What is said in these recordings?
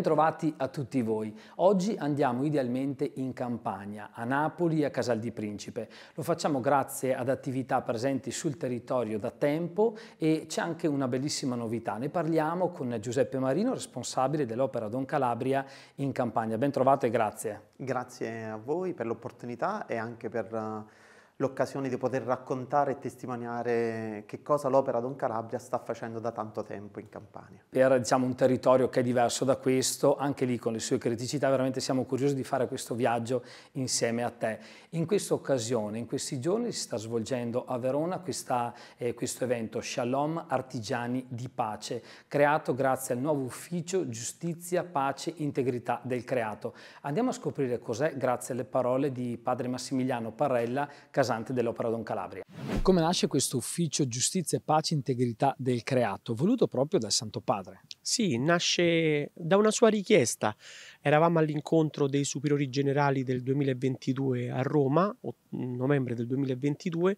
Bentrovati a tutti voi. Oggi andiamo idealmente in campagna, a Napoli e a Casal di Principe. Lo facciamo grazie ad attività presenti sul territorio da tempo e c'è anche una bellissima novità. Ne parliamo con Giuseppe Marino, responsabile dell'Opera Don Calabria in campagna. Bentrovato e grazie. Grazie a voi per l'opportunità e anche per eh, l'occasione di poter raccontare e testimoniare che cosa l'opera Don Calabria sta facendo da tanto tempo in Campania. Era diciamo, un territorio che è diverso da questo, anche lì con le sue criticità, veramente siamo curiosi di fare questo viaggio insieme a te. In questa occasione, in questi giorni si sta svolgendo a Verona questa, eh, questo evento Shalom Artigiani di Pace, creato grazie al nuovo ufficio Giustizia, Pace, Integrità del Creato. Andiamo a scoprire cos'è grazie alle parole di padre Massimiliano Parrella, Casale rasante dell'Opera Don Calabria. Come nasce questo ufficio Giustizia, Pace e Integrità del Creato, voluto proprio dal Santo Padre? Sì, nasce da una sua richiesta. Eravamo all'incontro dei superiori generali del 2022 a Roma, mm, novembre del 2022,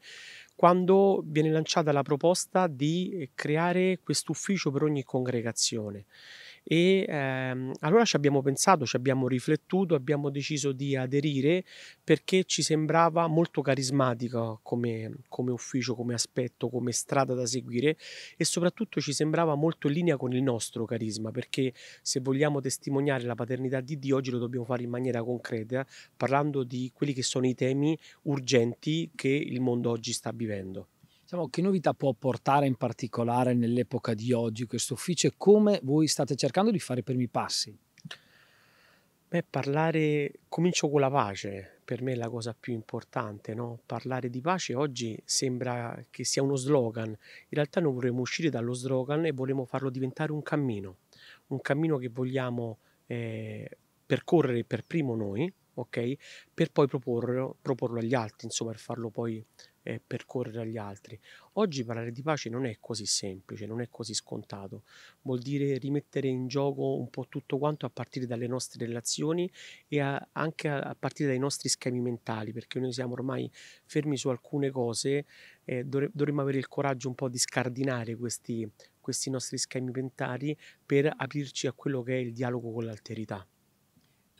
quando viene lanciata la proposta di creare questo ufficio per ogni congregazione. E ehm, allora ci abbiamo pensato, ci abbiamo riflettuto, abbiamo deciso di aderire perché ci sembrava molto carismatico come, come ufficio, come aspetto, come strada da seguire e soprattutto ci sembrava molto in linea con il nostro carisma perché se vogliamo testimoniare la paternità di Dio oggi lo dobbiamo fare in maniera concreta parlando di quelli che sono i temi urgenti che il mondo oggi sta vivendo. Diciamo, che novità può portare in particolare nell'epoca di oggi questo ufficio e come voi state cercando di fare i primi passi? Beh, parlare, comincio con la pace, per me è la cosa più importante, no? Parlare di pace oggi sembra che sia uno slogan, in realtà noi vorremmo uscire dallo slogan e vorremmo farlo diventare un cammino, un cammino che vogliamo eh, percorrere per primo noi, ok? Per poi proporlo, proporlo agli altri, insomma, per farlo poi eh, percorrere agli altri. Oggi parlare di pace non è così semplice, non è così scontato. Vuol dire rimettere in gioco un po' tutto quanto a partire dalle nostre relazioni e a, anche a, a, partire dai nostri schemi mentali, perché noi siamo ormai fermi su alcune cose, eh, dovre, dovremmo avere il coraggio un po' di scardinare questi, questi nostri schemi mentali per aprirci a quello che è il dialogo con l'alterità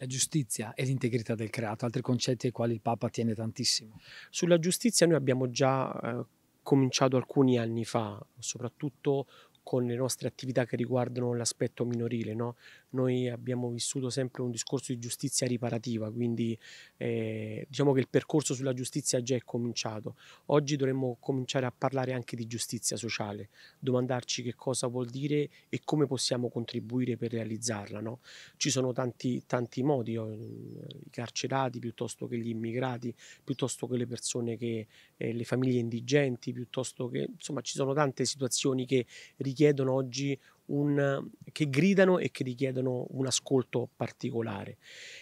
la giustizia e l'integrità del creato, altri concetti ai quali il Papa tiene tantissimo. Sulla giustizia noi abbiamo già eh, cominciato alcuni anni fa, soprattutto con le nostre attività che riguardano l'aspetto minorile, no? noi abbiamo vissuto sempre un discorso di giustizia riparativa, quindi eh, diciamo che il percorso sulla giustizia già è cominciato. Oggi dovremmo cominciare a parlare anche di giustizia sociale, domandarci che cosa vuol dire e come possiamo contribuire per realizzarla. No? Ci sono tanti, tanti modi, oh, i carcerati piuttosto che gli immigrati, piuttosto che le persone che, eh, le famiglie indigenti, piuttosto che, insomma ci sono tante situazioni che richiedono oggi un, che gridano e che richiedono un ascolto particolare.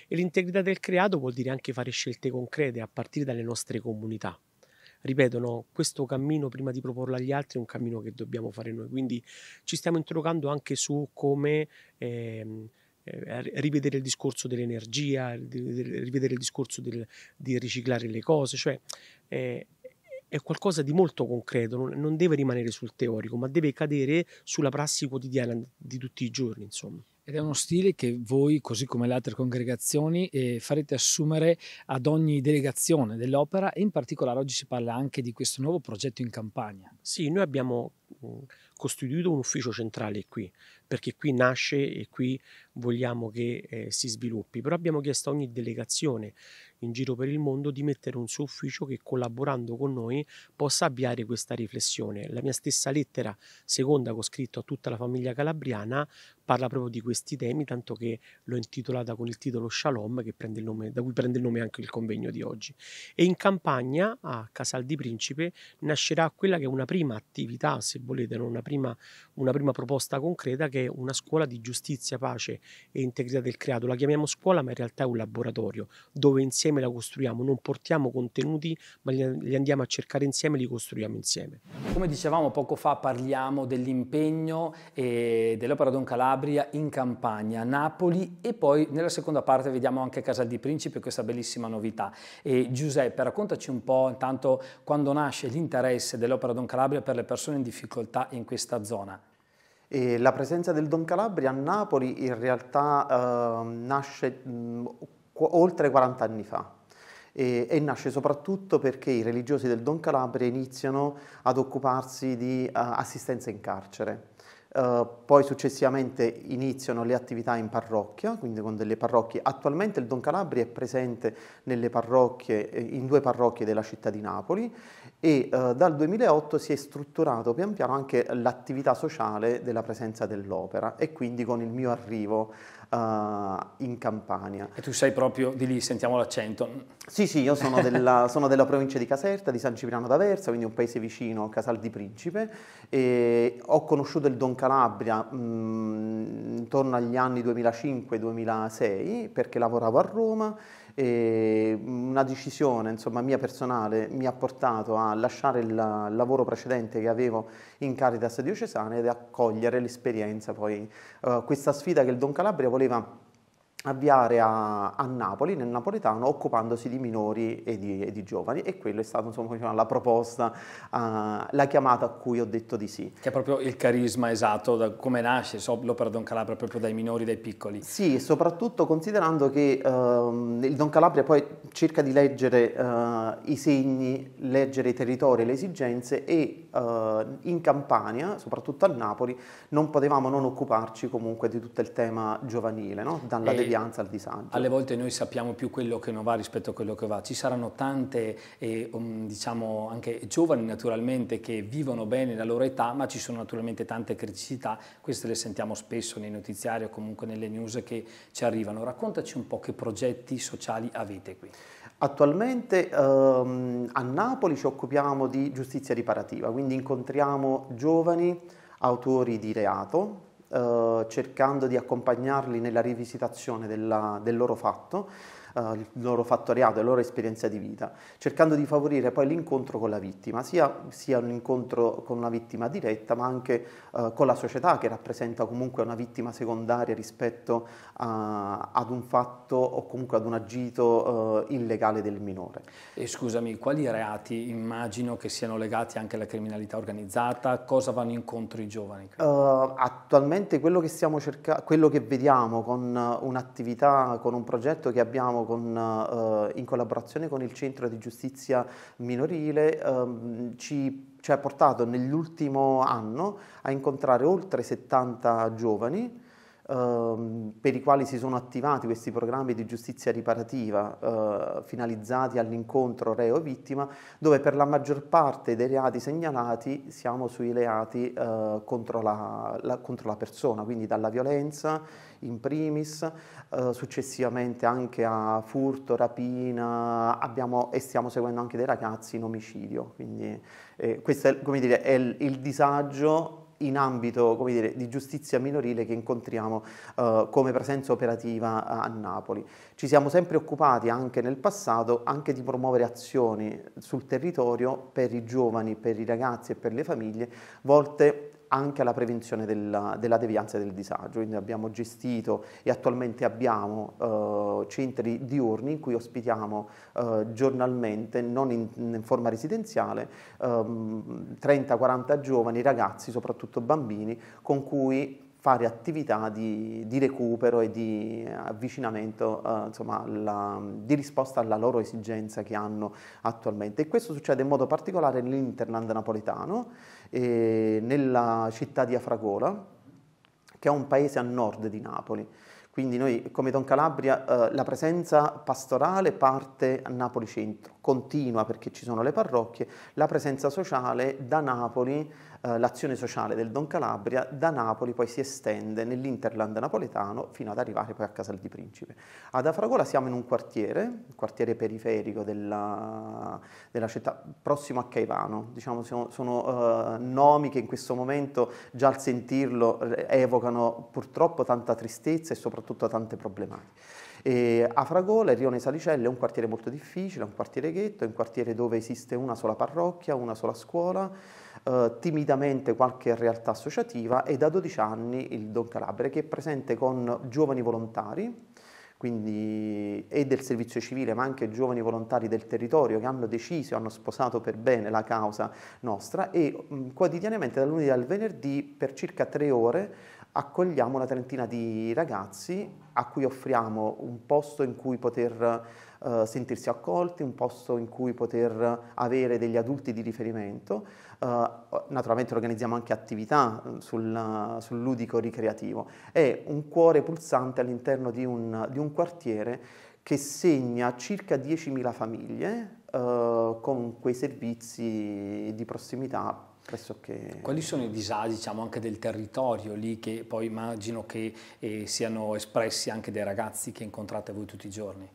E l'integrità del creato vuol dire anche fare scelte concrete a partire dalle nostre comunità. Ripeto, no, questo cammino prima di proporlo agli altri è un cammino che dobbiamo fare noi, quindi ci stiamo interrogando anche su come ehm, eh, rivedere il discorso dell'energia, rivedere il discorso del, di riciclare le cose, cioè eh, è qualcosa di molto concreto, non, deve rimanere sul teorico, ma deve cadere sulla prassi quotidiana di tutti i giorni, insomma. Ed è uno stile che voi, così come le altre congregazioni, eh, farete assumere ad ogni delegazione dell'opera e in particolare oggi si parla anche di questo nuovo progetto in campagna. Sì, noi abbiamo mm, costituito un ufficio centrale qui, perché qui nasce e qui vogliamo che eh, si sviluppi, però abbiamo chiesto a ogni delegazione in giro per il mondo di mettere un suo ufficio che collaborando con noi possa avviare questa riflessione. La mia stessa lettera seconda che ho scritto a tutta la famiglia calabriana parla proprio di questi temi, tanto che l'ho intitolata con il titolo Shalom, nome, da cui prende il nome anche il convegno di oggi. E in campagna a Casal di Principe nascerà quella che è una prima attività, se volete, non una prima prima, una prima proposta concreta che è una scuola di giustizia, pace e integrità del creato. La chiamiamo scuola ma in realtà è un laboratorio dove insieme la costruiamo, non portiamo contenuti ma li andiamo a cercare insieme e li costruiamo insieme. Come dicevamo poco fa parliamo dell'impegno e eh, dell'Opera Don Calabria in Campania, Napoli e poi nella seconda parte vediamo anche Casal di Principe questa bellissima novità. E Giuseppe raccontaci un po' intanto quando nasce l'interesse dell'Opera Don Calabria per le persone in difficoltà in questa questa zona. E la presenza del Don Calabria a Napoli in realtà eh, nasce mh, oltre 40 anni fa. E, e, nasce soprattutto perché i religiosi del Don Calabria iniziano ad occuparsi di uh, assistenza in carcere. Uh, poi successivamente iniziano le attività in parrocchia, quindi con delle parrocchie. Attualmente il Don Calabria è presente parrocchie, eh, in due parrocchie della città di Napoli e eh, dal 2008 si è strutturato pian piano anche l'attività sociale della presenza dell'opera e quindi con il mio arrivo eh, in Campania. E tu sei proprio di lì, sentiamo l'accento. Sì, sì, io sono della, sono della provincia di Caserta, di San Cipriano d'Aversa, quindi un paese vicino, a Casal di Principe, e ho conosciuto il Don Calabria mh, mm, intorno agli anni 2005-2006 perché lavoravo a Roma e mm, una decisione insomma, mia personale mi ha portato a lasciare il lavoro precedente che avevo in Caritas diocesana ed accogliere l'esperienza, poi uh, questa sfida che il Don Calabria voleva avviare a, a, Napoli, nel napoletano, occupandosi di minori e di, e di giovani e quella è stata insomma, la proposta, uh, la chiamata a cui ho detto di sì. Che è proprio il carisma esatto, da, come nasce so, l'opera Don Calabria, proprio dai minori, dai piccoli. Sì, soprattutto considerando che uh, il Don Calabria poi cerca di leggere uh, i segni, leggere i territori, le esigenze e eh, in Campania, soprattutto a Napoli, non potevamo non occuparci comunque di tutto il tema giovanile, no? dalla e somiglianza al disagio. Alle volte noi sappiamo più quello che non va rispetto a quello che va. Ci saranno tante, eh, um, diciamo, anche giovani naturalmente che vivono bene la loro età, ma ci sono naturalmente tante criticità. Queste le sentiamo spesso nei notiziari o comunque nelle news che ci arrivano. Raccontaci un po' che progetti sociali avete qui. Attualmente ehm, a Napoli ci occupiamo di giustizia riparativa, quindi incontriamo giovani autori di reato eh, cercando di accompagnarli nella rivisitazione della, del loro fatto eh, il loro fattoriato la loro esperienza di vita, cercando di favorire poi l'incontro con la vittima, sia, sia un incontro con una vittima diretta, ma anche eh, con la società che rappresenta comunque una vittima secondaria rispetto a, ad un fatto o comunque ad un agito eh, illegale del minore. E scusami, quali reati immagino che siano legati anche alla criminalità organizzata? Cosa vanno incontro i giovani? Uh, attualmente quello che, cerca- quello che vediamo con un'attività, con un progetto che abbiamo abbiamo con, eh, in collaborazione con il Centro di Giustizia Minorile ehm, ci ci ha portato nell'ultimo anno a incontrare oltre 70 giovani ehm, per i quali si sono attivati questi programmi di giustizia riparativa eh, finalizzati all'incontro reo-vittima, dove per la maggior parte dei reati segnalati siamo sui reati eh, contro, la, la, contro la persona, quindi dalla violenza in primis, eh, successivamente anche a furto, rapina, abbiamo, e stiamo seguendo anche dei ragazzi in omicidio, quindi eh, questo è, dire, è il, il disagio in ambito dire, di giustizia minorile che incontriamo eh, come presenza operativa a, a, Napoli. Ci siamo sempre occupati anche nel passato anche di promuovere azioni sul territorio per i giovani, per i ragazzi e per le famiglie volte anche alla prevenzione della, della devianza e del disagio. Quindi abbiamo gestito e attualmente abbiamo eh, centri diurni in cui ospitiamo eh, giornalmente, non in, in forma residenziale, ehm, 30-40 giovani, ragazzi, soprattutto bambini, con cui fare attività di, di recupero e di eh, avvicinamento, eh, insomma, alla, di risposta alla loro esigenza che hanno attualmente. E questo succede in modo particolare nell'Interland napoletano, nella città di Afragola, che è un paese a nord di Napoli. Quindi noi come Don Calabria eh, la presenza pastorale parte a Napoli centro, continua perché ci sono le parrocchie, la presenza sociale da Napoli eh, l'azione sociale del Don Calabria da Napoli poi si estende nell'Interland napoletano fino ad arrivare poi a Casal di Principe. Ad Afragola siamo in un quartiere, un quartiere periferico della, della città, prossimo a Caivano, diciamo sono, sono eh, nomi che in questo momento già al sentirlo eh, evocano purtroppo tanta tristezza e soprattutto tante problematiche. E Fragola, il Rione Salicelle è un quartiere molto difficile, è un quartiere ghetto, è un quartiere dove esiste una sola parrocchia, una sola scuola, eh, timidamente qualche realtà associativa e da 12 anni il Don Calabria che è presente con giovani volontari quindi e del servizio civile, ma anche giovani volontari del territorio che hanno deciso, e hanno sposato per bene la causa nostra e mh, quotidianamente dal lunedì al venerdì per circa tre ore accogliamo una trentina di ragazzi a cui offriamo un posto in cui poter eh, sentirsi accolti, un posto in cui poter avere degli adulti di riferimento eh, naturalmente organizziamo anche attività mm, sul, eh, sul ludico ricreativo, è un cuore pulsante all'interno di un, di un quartiere che segna circa 10.000 famiglie eh, con quei servizi di prossimità pressoché... Quali sono i disagi diciamo, anche del territorio lì che poi immagino che eh, siano espressi anche dai ragazzi che incontrate voi tutti i giorni?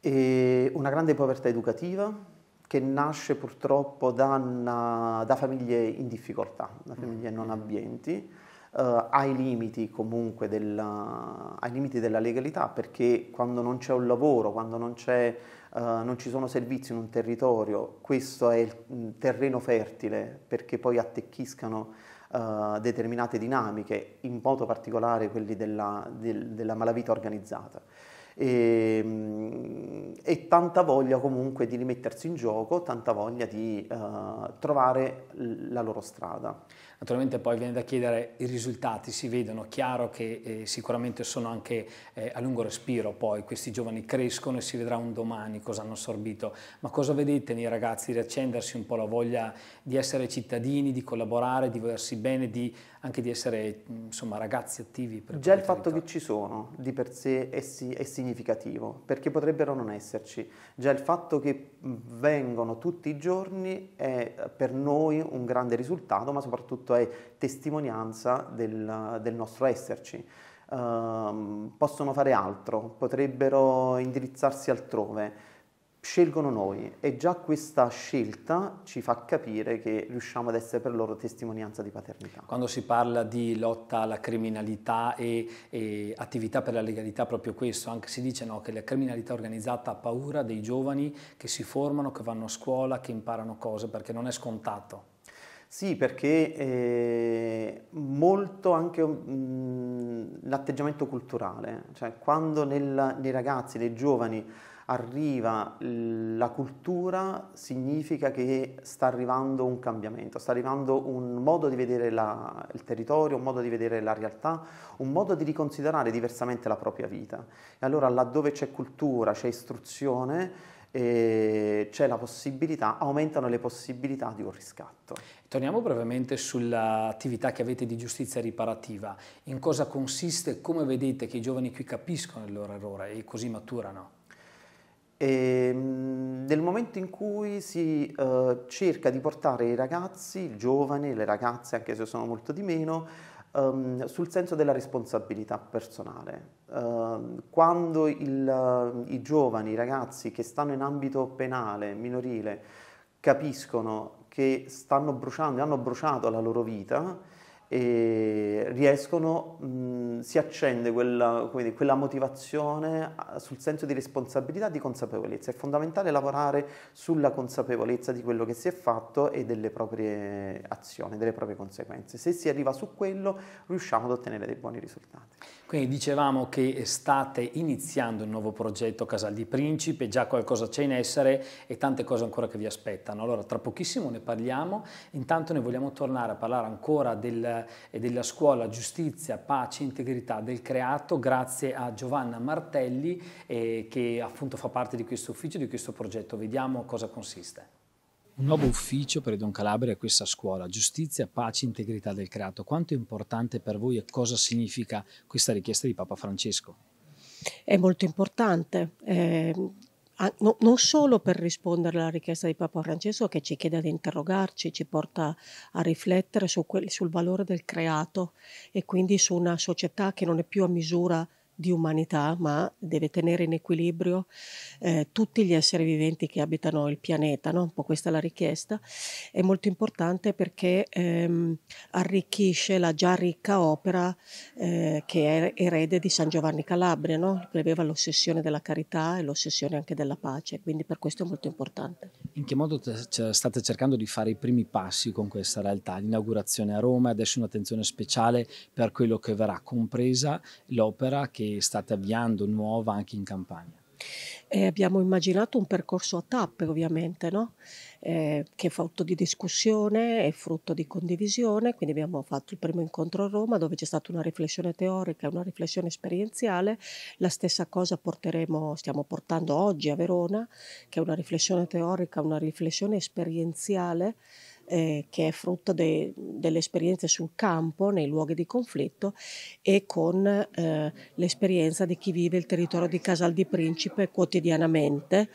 E una grande povertà educativa, che nasce purtroppo da, una, da famiglie in difficoltà, da famiglie mm. non abbienti, eh, ai limiti comunque della, ai limiti della legalità perché quando non c'è un lavoro, quando non c'è Uh, non ci sono servizi in un territorio, questo è il mm, terreno fertile perché poi attecchiscano uh, determinate dinamiche, in modo particolare quelle della, del, della malavita organizzata e, ehm, e, tanta voglia comunque di rimettersi in gioco, tanta voglia di uh, trovare la loro strada. Naturalmente poi viene da chiedere i risultati, si vedono, chiaro che eh, sicuramente sono anche eh, a lungo respiro poi, questi giovani crescono e si vedrà un domani cosa hanno assorbito, ma cosa vedete nei ragazzi riaccendersi un po' la voglia di essere cittadini, di collaborare, di volersi bene, di, anche di essere mm, insomma ragazzi attivi? Già il fatto che ci sono di per sé è, è significativo, perché potrebbero non esserci, già il fatto che mm, vengono tutti i giorni è per noi un grande risultato, ma soprattutto appunto è testimonianza del, del nostro esserci. Uh, possono fare altro, potrebbero indirizzarsi altrove, scelgono noi e già questa scelta ci fa capire che riusciamo ad essere per loro testimonianza di paternità. Quando si parla di lotta alla criminalità e, e attività per la legalità, proprio questo, anche si dice no, che la criminalità organizzata ha paura dei giovani che si formano, che vanno a scuola, che imparano cose, perché non è scontato. Sì, perché eh, molto anche mhmm, l'atteggiamento culturale, cioè quando nel, nei ragazzi, nei giovani arriva la cultura significa che sta arrivando un cambiamento, sta arrivando un modo di vedere la, il territorio, un modo di vedere la realtà, un modo di riconsiderare diversamente la propria vita. E allora laddove c'è cultura, c'è istruzione, c'è la possibilità, aumentano le possibilità di un riscatto. Torniamo brevemente sull'attività che avete di giustizia riparativa. In cosa consiste? Come vedete che i giovani qui capiscono il loro errore e così maturano? E, ehm, nel momento in cui si uh, cerca di portare i ragazzi, i giovani, le ragazze, anche se sono molto di meno, Um, sul senso della responsabilità personale. Uh, quando il, i giovani, i ragazzi che stanno in ambito penale, minorile, capiscono che stanno bruciando, e hanno bruciato la loro vita, e riescono, mh, mm, si accende quella, dire, quella, motivazione sul senso di responsabilità di consapevolezza. È fondamentale lavorare sulla consapevolezza di quello che si è fatto e delle proprie azioni, delle proprie conseguenze. Se si arriva su quello riusciamo ad ottenere dei buoni risultati. Quindi dicevamo che state iniziando il nuovo progetto Casal di Principe, già qualcosa c'è in essere e tante cose ancora che vi aspettano. Allora tra pochissimo ne parliamo, intanto ne vogliamo tornare a parlare ancora del del, eh, della scuola Giustizia, Pace e Integrità del Creato, grazie a Giovanna Martelli eh, che appunto fa parte di questo ufficio, di questo progetto. Vediamo cosa consiste. Un nuovo ufficio per Don Calabria è questa scuola, giustizia, pace, integrità del creato. Quanto è importante per voi e cosa significa questa richiesta di Papa Francesco? È molto importante. Eh, Ah, no, non solo per rispondere alla richiesta di Papa Francesco che ci chiede di interrogarci, ci porta a riflettere su quel, sul valore del creato e quindi su una società che non è più a misura di umanità, ma deve tenere in equilibrio eh, tutti gli esseri viventi che abitano il pianeta, no? un po' questa è la richiesta, è molto importante perché ehm, arricchisce la già ricca opera eh, che è erede di San Giovanni Calabria, no? che aveva l'ossessione della carità e l'ossessione anche della pace, quindi per questo è molto importante. In che modo state cercando di fare i primi passi con questa realtà? L'inaugurazione a Roma, adesso un'attenzione speciale per quello che verrà, compresa l'opera che state avviando nuova anche in campagna? E abbiamo immaginato un percorso a tappe ovviamente, no? eh, che è frutto di discussione, è frutto di condivisione, quindi abbiamo fatto il primo incontro a Roma dove c'è stata una riflessione teorica e una riflessione esperienziale, la stessa cosa porteremo, stiamo portando oggi a Verona, che è una riflessione teorica, una riflessione esperienziale eh, che è frutto de, delle esperienze sul campo, nei luoghi di conflitto e con eh, l'esperienza di chi vive il territorio di Casal di Principe quotidianamente,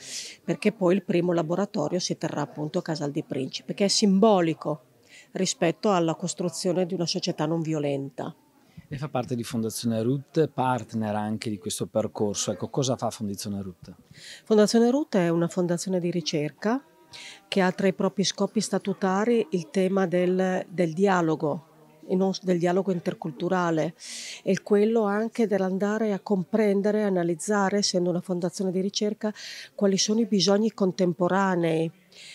perché poi il primo laboratorio si terrà appunto a Casal di Principe, che è simbolico rispetto alla costruzione di una società non violenta. E fa parte di Fondazione RUT, partner anche di questo percorso. Ecco, cosa fa Fondazione RUT? Fondazione RUT è una fondazione di ricerca che ha tra i propri scopi statutari il tema del, del dialogo e non del dialogo interculturale e quello anche dell'andare a comprendere, analizzare, essendo una fondazione di ricerca, quali sono i bisogni contemporanei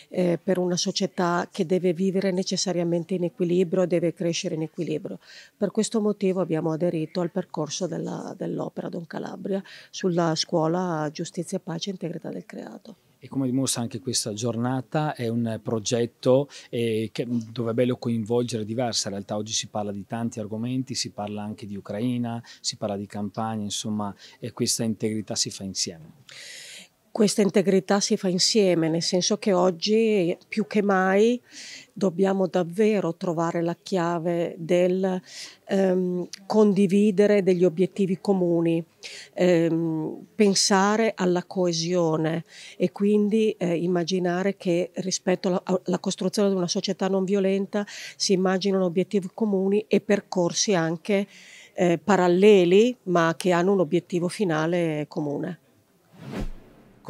eh, per una società che deve vivere necessariamente in equilibrio, deve crescere in equilibrio. Per questo motivo abbiamo aderito al percorso dell'opera Don Calabria sulla scuola giustizia, pace e integrità del creato. E come dimostra anche questa giornata, è un progetto eh, che, dove è bello coinvolgere diverse realtà. Oggi si parla di tanti argomenti, si parla anche di Ucraina, si parla di campagna, insomma, e questa integrità si fa insieme. Questa integrità si fa insieme, nel senso che oggi più che mai dobbiamo davvero trovare la chiave del ehm, condividere degli obiettivi comuni, ehm, pensare alla coesione e quindi eh, immaginare che rispetto alla, alla, costruzione di una società non violenta si immaginano obiettivi comuni e percorsi anche eh, paralleli ma che hanno un obiettivo finale comune.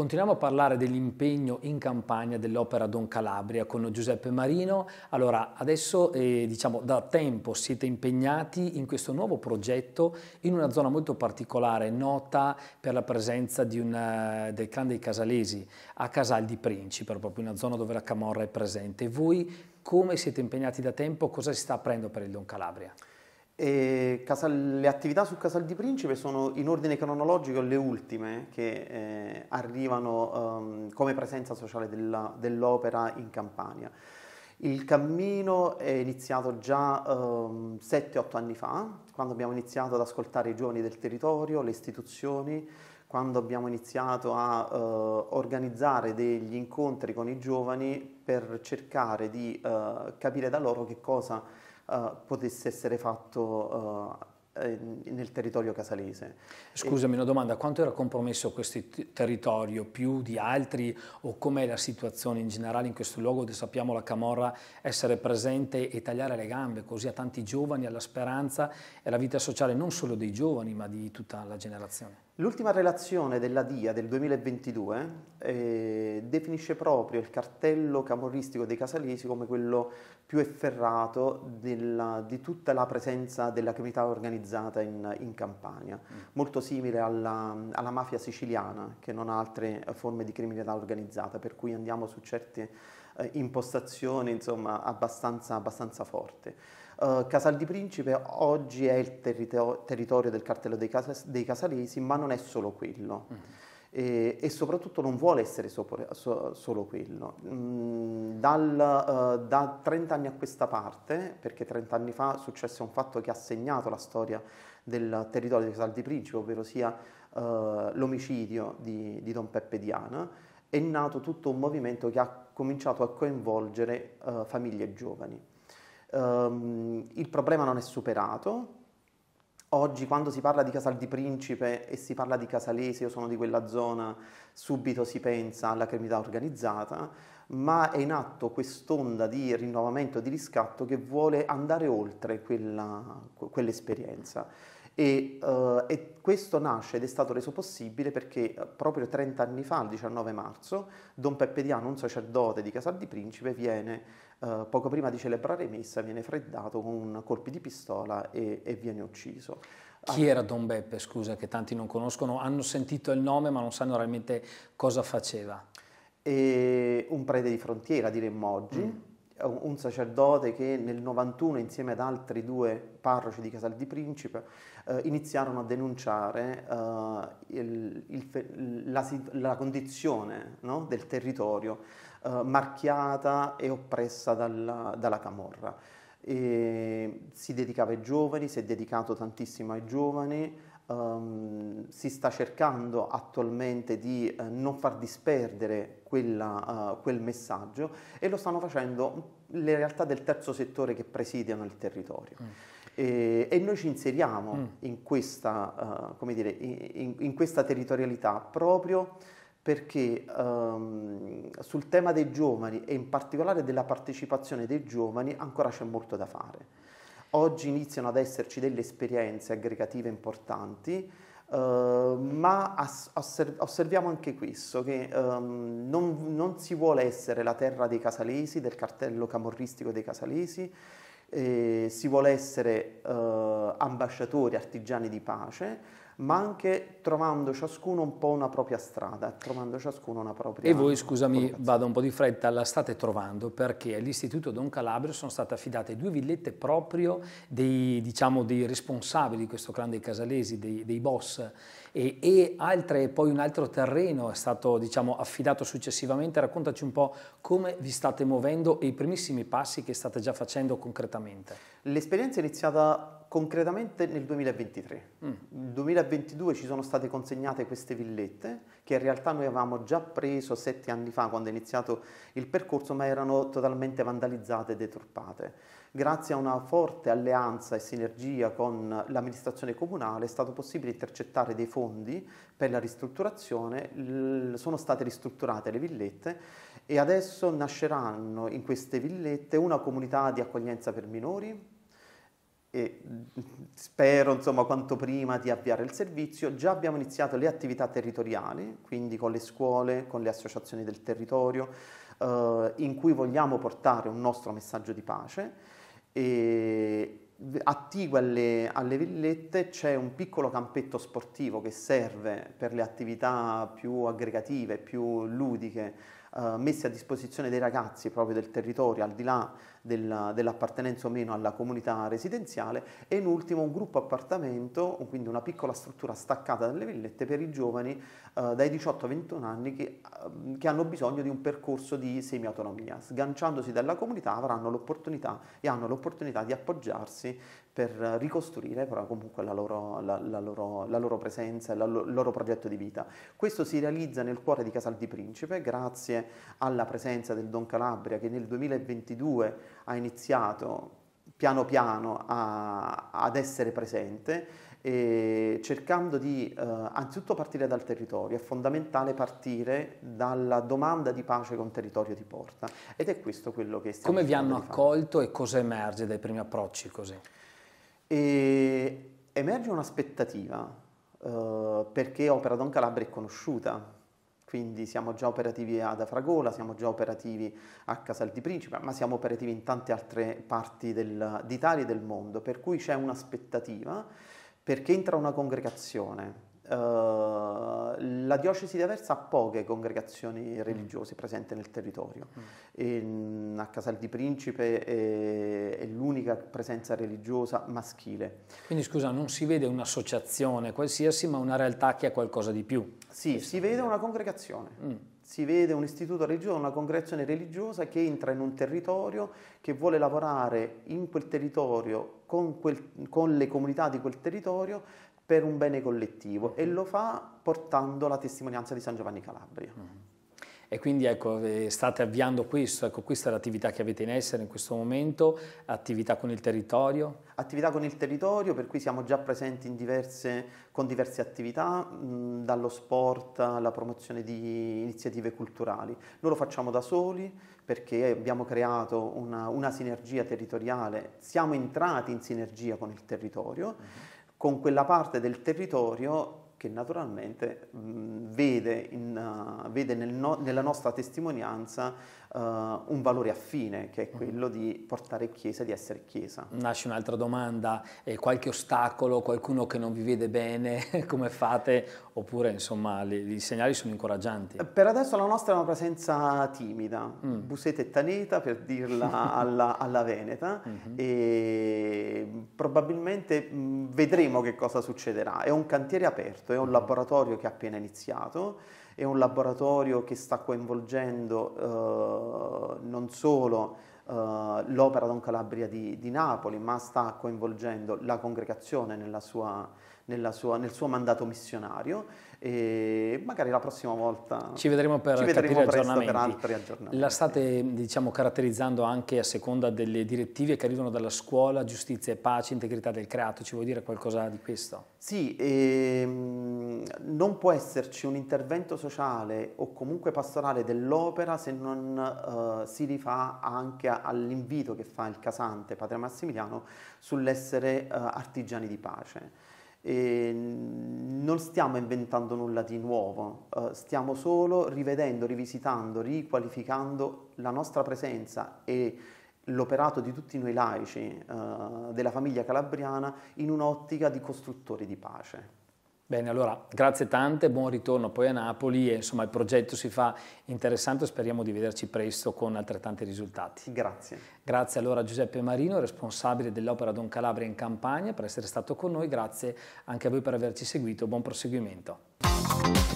Continuiamo a parlare dell'impegno in campagna dell'Opera Don Calabria con Giuseppe Marino. Allora, adesso eh, diciamo da tempo siete impegnati in questo nuovo progetto in una zona molto particolare, nota per la presenza una, eh, del clan dei Casalesi, a Casal di Principe, proprio una zona dove la Camorra è presente. Voi come siete impegnati da tempo? Cosa si sta aprendo per il Don Calabria? Casal, le attività su Casal di Principe sono in ordine cronologico le ultime che eh, arrivano um, come presenza sociale della, dell'opera in Campania. Il cammino è iniziato già um, ehm, 7-8 anni fa, quando abbiamo iniziato ad ascoltare i giovani del territorio, le istituzioni, quando abbiamo iniziato a uh, organizzare degli incontri con i giovani per cercare di uh, capire da loro che cosa eh, potesse essere fatto eh, eh, nel territorio casalese. Scusami una domanda, quanto era compromesso questo territorio più di altri o com'è la situazione in generale in questo luogo dove sappiamo la Camorra essere presente e tagliare le gambe così a tanti giovani, alla speranza e alla vita sociale non solo dei giovani ma di tutta la generazione? L'ultima relazione della DIA del 2022 eh, definisce proprio il cartello camorristico dei casalesi come quello più efferrato della, di tutta la presenza della criminalità organizzata organizzata in, in Campania, mm. molto simile alla, alla, mafia siciliana che non ha altre eh, forme di criminalità organizzata, per cui andiamo su certe eh, impostazioni insomma, abbastanza, abbastanza forti. Uh, eh, Casal di Principe oggi è il territo- territorio del cartello dei, cas- dei, Casalesi, ma non è solo quello. Mm e, e soprattutto non vuole essere sopra, so, solo quello. Mm, dal, uh, da 30 anni a questa parte, perché 30 anni fa successe un fatto che ha segnato la storia del territorio di Casal di Principe, ovvero sia uh, l'omicidio di, di Don Peppe Diana, è nato tutto un movimento che ha cominciato a coinvolgere uh, famiglie giovani. Um, il problema non è superato, Oggi quando si parla di Casal di Principe e si parla di Casalese, io sono di quella zona, subito si pensa alla criminalità organizzata, ma è in atto quest'onda di rinnovamento e di riscatto che vuole andare oltre quella, quell'esperienza. E, uh, e, questo nasce ed è stato reso possibile perché eh, proprio 30 anni fa, il 19 marzo, Don Peppe Diano, un sacerdote di Casal di Principe, viene eh, poco prima di celebrare messa viene freddato con un colpi di pistola e, e viene ucciso. Chi ah. era Don Beppe, scusa, che tanti non conoscono, hanno sentito il nome ma non sanno realmente cosa faceva? E un prete di frontiera, diremmo oggi, mm. un sacerdote che nel 91 insieme ad altri due parroci di Casal di Principe eh, iniziarono a denunciare eh, il, il, la, la, condizione no, del territorio eh, marchiata e oppressa dalla, dalla camorra. E si dedicava ai giovani, si è dedicato tantissimo ai giovani, ehm, si sta cercando attualmente di eh, non far disperdere quella, eh, quel messaggio e lo stanno facendo le realtà del terzo settore che presidiano il territorio. Mm. E, e, noi ci inseriamo mm. in, questa, uh, dire, in, in, questa, territorialità proprio perché um, sul tema dei giovani e in particolare della partecipazione dei giovani ancora c'è molto da fare. Oggi iniziano ad esserci delle esperienze aggregative importanti, uh, ma osserv- osserviamo anche questo, che um, non, non si vuole essere la terra dei casalesi, del cartello camorristico dei casalesi, eh, si vuole essere eh, ambasciatori, artigiani di pace, ma anche trovando ciascuno un po' una propria strada, trovando ciascuno una propria... E voi, scusami, vado un po' di fretta, la state trovando perché all'Istituto Don Calabrio sono state affidate due villette proprio dei, diciamo, dei responsabili di questo clan dei casalesi, dei, dei boss, e, e altre, poi un altro terreno è stato diciamo, affidato successivamente. Raccontaci un po' come vi state muovendo e i primissimi passi che state già facendo concretamente. L'esperienza è iniziata concretamente nel 2023. Mm. Nel 2022 ci sono state consegnate queste villette che in realtà noi avevamo già preso sette anni fa quando è iniziato il percorso, ma erano totalmente vandalizzate e deturpate. Grazie a una forte alleanza e sinergia con l'amministrazione comunale è stato possibile intercettare dei fondi per la ristrutturazione, sono state ristrutturate le villette e adesso nasceranno in queste villette una comunità di accoglienza per minori, e spero insomma quanto prima di avviare il servizio. Già abbiamo iniziato le attività territoriali, quindi con le scuole, con le associazioni del territorio, eh, in cui vogliamo portare un nostro messaggio di pace e, attigua alle, alle, villette c'è un piccolo campetto sportivo che serve per le attività più aggregative, più ludiche, eh, messe a disposizione dei ragazzi proprio del territorio, al di là del, dell'appartenenza o meno alla comunità residenziale, e in ultimo un gruppo appartamento, quindi una piccola struttura staccata dalle villette per i giovani eh, dai 18 ai 21 anni che, ehm, che hanno bisogno di un percorso di semiautonomia. Sganciandosi dalla comunità avranno l'opportunità e hanno l'opportunità di appoggiarsi stessi per ricostruire però comunque la loro, la, la loro, la loro presenza e il loro progetto di vita. Questo si realizza nel cuore di Casal di Principe grazie alla presenza del Don Calabria che nel 2022 ha iniziato piano piano a, ad essere presente e cercando di eh, anzitutto partire dal territorio, è fondamentale partire dalla domanda di pace con territorio di porta ed è questo quello che stiamo Come vi hanno accolto e cosa emerge dai primi approcci così? E emerge un'aspettativa eh, perché Opera Don Calabria è conosciuta, quindi siamo già operativi ad Afragola, siamo già operativi a Casal di Principe, ma siamo operativi in tante altre parti del, d'Italia e del mondo, per cui c'è un'aspettativa perché entra una congregazione. Uh, la diocesi di Aversa ha poche congregazioni mm. religiose mm. presenti nel territorio. Mm. In, a Casal di Principe è, è, l'unica presenza religiosa maschile. Quindi scusa, non si vede un'associazione qualsiasi, ma una realtà che ha qualcosa di più. Sì, si vede una congregazione. Mm si vede un istituto religioso, una congregazione religiosa che entra in un territorio, che vuole lavorare in quel territorio, con, quel, con le comunità di quel territorio, per un bene collettivo e mhm. lo fa portando la testimonianza di San Giovanni Calabria. Mm-hmm. E quindi ecco, eh, state avviando questo, ecco, questa è l'attività che avete in essere in questo momento, attività con il territorio? Attività con il territorio, per cui siamo già presenti diverse, con diverse attività, mh, dallo sport alla promozione di iniziative culturali. Noi lo facciamo da soli perché abbiamo creato una, una sinergia territoriale, siamo entrati in sinergia con il territorio, mm -hmm. con quella parte del territorio che naturalmente mh, vede, in, uh, vede nel no, nella nostra testimonianza uh, un valore affine, che è quello di portare Chiesa, di essere Chiesa. Nasce un'altra domanda, è eh, qualche ostacolo, qualcuno che non vi vede bene, come fate? Oppure, insomma, i segnali sono incoraggianti. Eh, per adesso la nostra è una presenza timida, mm. busete e taneta, per dirla alla, alla Veneta, mm-hmm. e probabilmente mm, vedremo che cosa succederà. È un cantiere aperto, è un mm. laboratorio che ha appena iniziato è un laboratorio che sta coinvolgendo eh, non solo eh, l'Opera Don Calabria di, di, Napoli, ma sta coinvolgendo la congregazione nella sua, nella sua, nel suo mandato missionario e magari la prossima volta ci vedremo per ci vedremo aggiornamenti. Per altri aggiornamenti. La state diciamo, caratterizzando anche a seconda delle direttive che arrivano dalla scuola, giustizia e pace, integrità del creato, ci vuoi dire qualcosa di questo? Sì, ehm, non può esserci un intervento sociale o comunque pastorale dell'opera se non eh, si rifà anche all'invito che fa il Casante, Padre Massimiliano, sull'essere eh, artigiani di pace. E non stiamo inventando nulla di nuovo, eh, stiamo solo rivedendo, rivisitando, riqualificando la nostra presenza e l'operato di tutti noi laici eh, della famiglia calabriana in un'ottica di costruttori di pace. Bene, allora grazie tante, buon ritorno poi a Napoli e insomma il progetto si fa interessante, speriamo di vederci presto con altrettanti risultati. Grazie. Grazie allora a Giuseppe Marino, responsabile dell'Opera Don Calabria in Campania, per essere stato con noi, grazie anche a voi per averci seguito, buon proseguimento.